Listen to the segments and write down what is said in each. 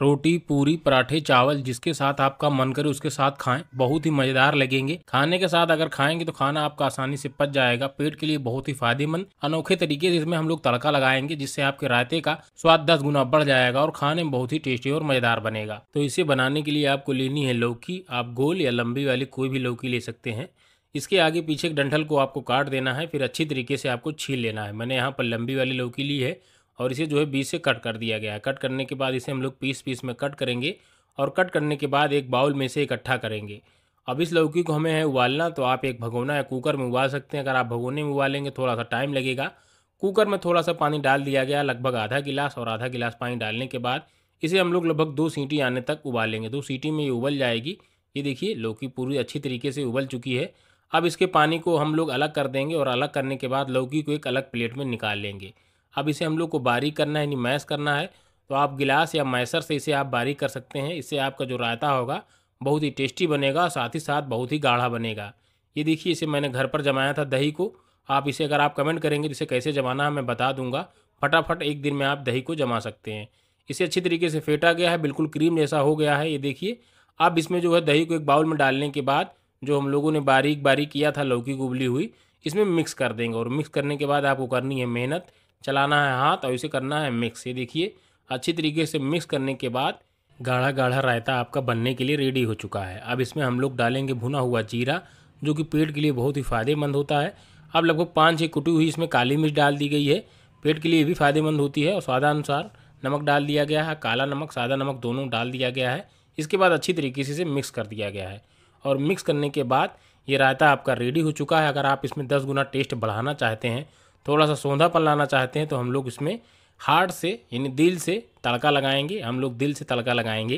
रोटी पूरी पराठे चावल जिसके साथ आपका मन करे उसके साथ खाएं बहुत ही मज़ेदार लगेंगे खाने के साथ अगर खाएंगे तो खाना आपका आसानी से पच जाएगा पेट के लिए बहुत ही फायदेमंद अनोखे तरीके से इसमें हम लोग तड़का लगाएंगे जिससे आपके रायते का स्वाद दस गुना बढ़ जाएगा और खाने में बहुत ही टेस्टी और मज़ेदार बनेगा तो इसे बनाने के लिए आपको लेनी है लौकी आप गोल या लंबी वाली कोई भी लौकी ले सकते हैं इसके आगे पीछे एक डंठल को आपको काट देना है फिर अच्छी तरीके से आपको छील लेना है मैंने यहाँ पर लंबी वाली लौकी ली है और इसे जो है बीच से कट कर दिया गया है कट करने के बाद इसे हम लोग पीस पीस में कट करेंगे और कट करने के बाद एक बाउल में इसे इकट्ठा करेंगे अब इस लौकी को हमें है उबालना तो आप एक भगोना या कुकर में उबाल सकते हैं अगर आप भगोने में उबालेंगे थोड़ा सा टाइम लगेगा कुकर में थोड़ा सा पानी डाल दिया गया लगभग आधा गिलास और आधा गिलास पानी डालने के बाद इसे हम लोग लगभग दो सीटी आने तक उबालेंगे दो सीटी में ये उबल जाएगी ये देखिए लौकी पूरी अच्छी तरीके से उबल चुकी है अब इसके पानी को हम लोग अलग कर देंगे और अलग करने के बाद लौकी को एक अलग प्लेट में निकाल लेंगे अब इसे हम लोग को बारीक करना है यानी मैश करना है तो आप गिलास या मैसर से इसे आप बारीक कर सकते हैं इससे आपका जो रायता होगा बहुत ही टेस्टी बनेगा और साथ ही साथ बहुत ही गाढ़ा बनेगा ये देखिए इसे मैंने घर पर जमाया था दही को आप इसे अगर आप कमेंट करेंगे तो इसे कैसे जमाना है मैं बता दूंगा फटाफट एक दिन में आप दही को जमा सकते हैं इसे अच्छी तरीके से फेंटा गया है बिल्कुल क्रीम जैसा हो गया है ये देखिए अब इसमें जो है दही को एक बाउल में डालने के बाद जो हम लोगों ने बारीक बारीक किया था लौकी को उबली हुई इसमें मिक्स कर देंगे और मिक्स करने के बाद आपको करनी है मेहनत चलाना है हाथ और इसे करना है मिक्स ये देखिए अच्छी तरीके से मिक्स करने के बाद गाढ़ा गाढ़ा रायता आपका बनने के लिए रेडी हो चुका है अब इसमें हम लोग डालेंगे भुना हुआ जीरा जो कि पेट के लिए बहुत ही फ़ायदेमंद होता है अब लगभग पाँच छः कुटी हुई इसमें काली मिर्च डाल दी गई है पेट के लिए भी फ़ायदेमंद होती है और स्वादानुसार नमक डाल दिया गया है काला नमक सादा नमक दोनों डाल दिया गया है इसके बाद अच्छी तरीके से इसे मिक्स कर दिया गया है और मिक्स करने के बाद ये रायता आपका रेडी हो चुका है अगर आप इसमें दस गुना टेस्ट बढ़ाना चाहते हैं थोड़ा सा सौंधापन लाना चाहते हैं तो हम लोग इसमें हार्ट से यानी दिल से तड़का लगाएंगे हम लोग दिल से तड़का लगाएंगे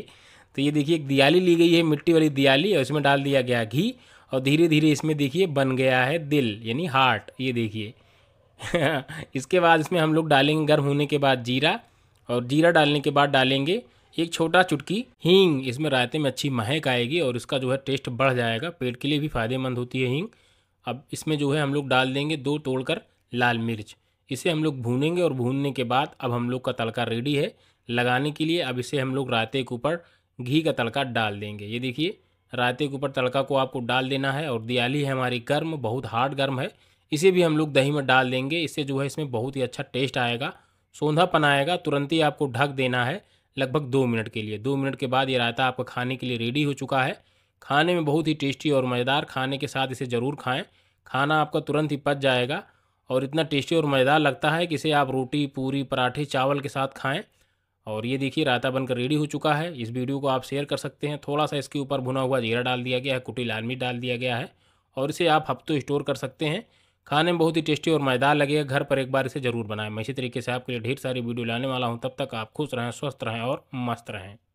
तो ये देखिए एक दियाली ली गई है मिट्टी वाली दियाली और इसमें डाल दिया गया घी और धीरे धीरे इसमें देखिए बन गया है दिल यानी हार्ट ये देखिए इसके बाद इसमें हम लोग डालेंगे गर्म होने के बाद जीरा और जीरा डालने के बाद डालेंगे एक छोटा चुटकी हींग इसमें रायते में अच्छी महक आएगी और इसका जो है टेस्ट बढ़ जाएगा पेट के लिए भी फ़ायदेमंद होती है हींग अब इसमें जो है हम लोग डाल देंगे दो तोड़कर लाल मिर्च इसे हम लोग भूनेंगे और भूनने के बाद अब हम लोग का तड़का रेडी है लगाने के लिए अब इसे हम लोग रायते के ऊपर घी का तड़का डाल देंगे ये देखिए रायते के ऊपर तड़का को आपको डाल देना है और दियाली है हमारी गर्म बहुत हार्ड गर्म है इसे भी हम लोग दही में डाल देंगे इससे जो है इसमें बहुत ही अच्छा टेस्ट आएगा सौंधापन आएगा तुरंत ही आपको ढक देना है लगभग दो मिनट के लिए दो मिनट के बाद ये रायता आपका खाने के लिए रेडी हो चुका है खाने में बहुत ही टेस्टी और मज़ेदार खाने के साथ इसे ज़रूर खाएँ खाना आपका तुरंत ही पच जाएगा और इतना टेस्टी और मज़ेदार लगता है कि इसे आप रोटी पूरी पराठे चावल के साथ खाएं और ये देखिए रायता बनकर रेडी हो चुका है इस वीडियो को आप शेयर कर सकते हैं थोड़ा सा इसके ऊपर भुना हुआ जीरा डाल दिया गया है कुटी लाल मिर्च डाल दिया गया है और इसे आप हफ्तों स्टोर कर सकते हैं खाने में बहुत ही टेस्टी और मज़ेदार लगेगा घर पर एक बार इसे ज़रूर बनाएं मैं इसी तरीके से आपके लिए ढेर सारी वीडियो लाने वाला हूँ तब तक आप खुश रहें स्वस्थ रहें और मस्त रहें